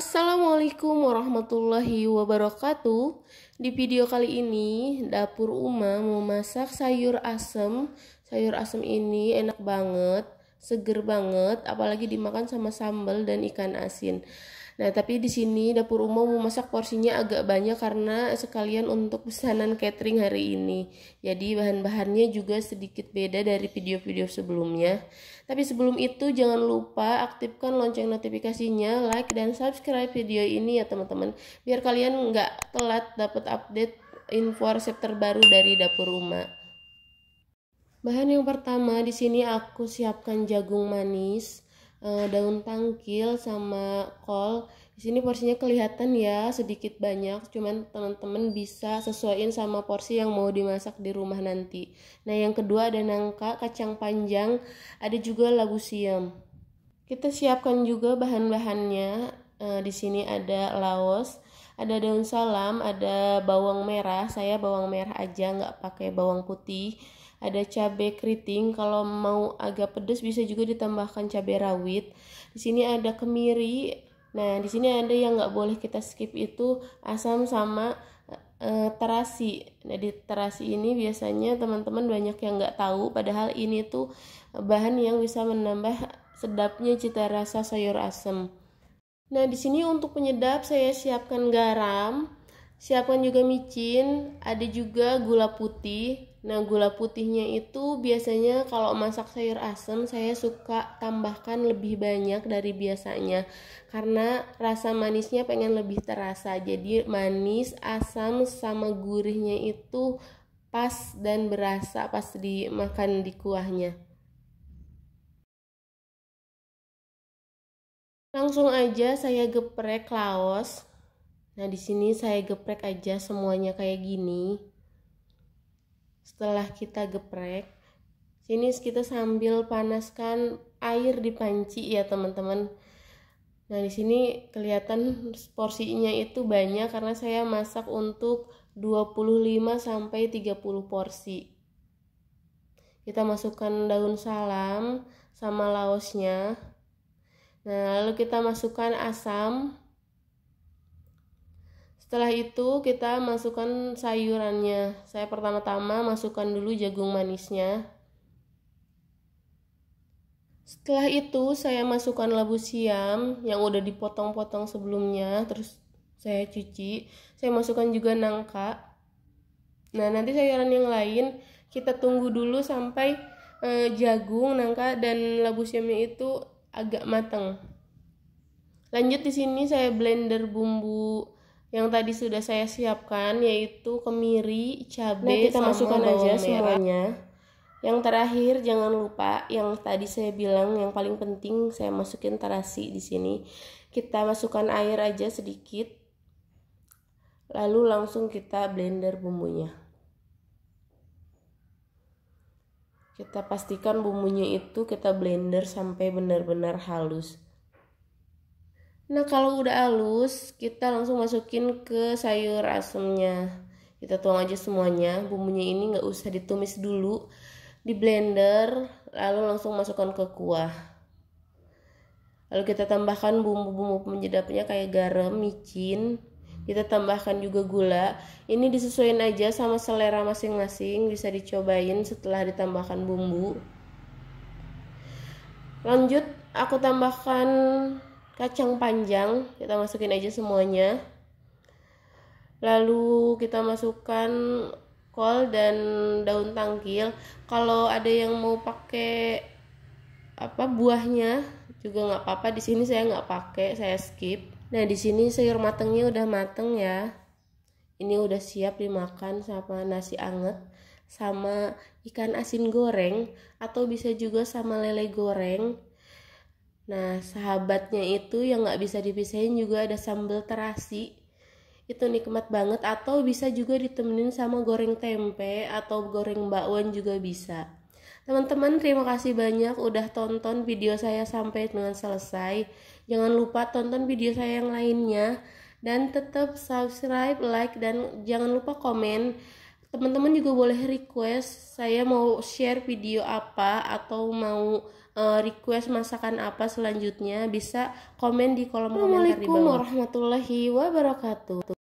Assalamualaikum warahmatullahi wabarakatuh. Di video kali ini, dapur Uma mau masak sayur asem. Sayur asem ini enak banget, seger banget, apalagi dimakan sama sambal dan ikan asin. Nah, tapi di sini dapur umum memasak porsinya agak banyak karena sekalian untuk pesanan catering hari ini. Jadi bahan-bahannya juga sedikit beda dari video-video sebelumnya. Tapi sebelum itu jangan lupa aktifkan lonceng notifikasinya, like dan subscribe video ini ya teman-teman. Biar kalian nggak telat dapat update info resep terbaru dari dapur rumah Bahan yang pertama di sini aku siapkan jagung manis, eh, daun tangkil sama kol di sini porsinya kelihatan ya sedikit banyak cuman teman-teman bisa sesuaiin sama porsi yang mau dimasak di rumah nanti nah yang kedua ada nangka kacang panjang ada juga labu siam kita siapkan juga bahan-bahannya e, di sini ada laos ada daun salam ada bawang merah saya bawang merah aja nggak pakai bawang putih ada cabai keriting kalau mau agak pedas bisa juga ditambahkan cabai rawit di sini ada kemiri Nah, di sini ada yang nggak boleh kita skip itu asam sama eh, terasi. Nah, di terasi ini biasanya teman-teman banyak yang nggak tahu, padahal ini tuh bahan yang bisa menambah sedapnya cita rasa sayur asam. Nah, di sini untuk penyedap saya siapkan garam, siapkan juga micin, ada juga gula putih, Nah, gula putihnya itu biasanya kalau masak sayur asem saya suka tambahkan lebih banyak dari biasanya karena rasa manisnya pengen lebih terasa. Jadi manis, asam sama gurihnya itu pas dan berasa pas dimakan di kuahnya. Langsung aja saya geprek laos. Nah, di sini saya geprek aja semuanya kayak gini setelah kita geprek sini kita sambil panaskan air di panci ya teman-teman nah di sini kelihatan porsinya itu banyak karena saya masak untuk 25 sampai 30 porsi kita masukkan daun salam sama laosnya nah lalu kita masukkan asam setelah itu kita masukkan sayurannya. Saya pertama-tama masukkan dulu jagung manisnya. Setelah itu saya masukkan labu siam yang udah dipotong-potong sebelumnya, terus saya cuci. Saya masukkan juga nangka. Nah, nanti sayuran yang lain kita tunggu dulu sampai eh, jagung, nangka dan labu siamnya itu agak matang. Lanjut di sini saya blender bumbu yang tadi sudah saya siapkan yaitu kemiri, cabai, nah, kita sama masukkan bawang aja merah. semuanya. Yang terakhir jangan lupa yang tadi saya bilang yang paling penting saya masukin terasi di sini. Kita masukkan air aja sedikit. Lalu langsung kita blender bumbunya. Kita pastikan bumbunya itu kita blender sampai benar-benar halus. Nah, kalau udah halus, kita langsung masukin ke sayur asemnya. Kita tuang aja semuanya. Bumbunya ini nggak usah ditumis dulu. Di blender, lalu langsung masukkan ke kuah. Lalu kita tambahkan bumbu-bumbu penyedapnya kayak garam, micin. Kita tambahkan juga gula. Ini disesuaikan aja sama selera masing-masing. Bisa dicobain setelah ditambahkan bumbu. Lanjut, aku tambahkan kacang panjang kita masukin aja semuanya lalu kita masukkan kol dan daun tangkil kalau ada yang mau pakai apa buahnya juga nggak apa-apa di sini saya nggak pakai saya skip nah di sini sayur matangnya udah mateng ya ini udah siap dimakan sama nasi anget sama ikan asin goreng atau bisa juga sama lele goreng Nah, sahabatnya itu yang nggak bisa dipisahin juga ada sambal terasi. Itu nikmat banget atau bisa juga ditemenin sama goreng tempe atau goreng bakwan juga bisa. Teman-teman, terima kasih banyak udah tonton video saya sampai dengan selesai. Jangan lupa tonton video saya yang lainnya dan tetap subscribe, like dan jangan lupa komen teman-teman juga boleh request saya mau share video apa atau mau eh, request masakan apa selanjutnya bisa komen di kolom komentar di bawah. Assalamualaikum warahmatullahi wabarakatuh.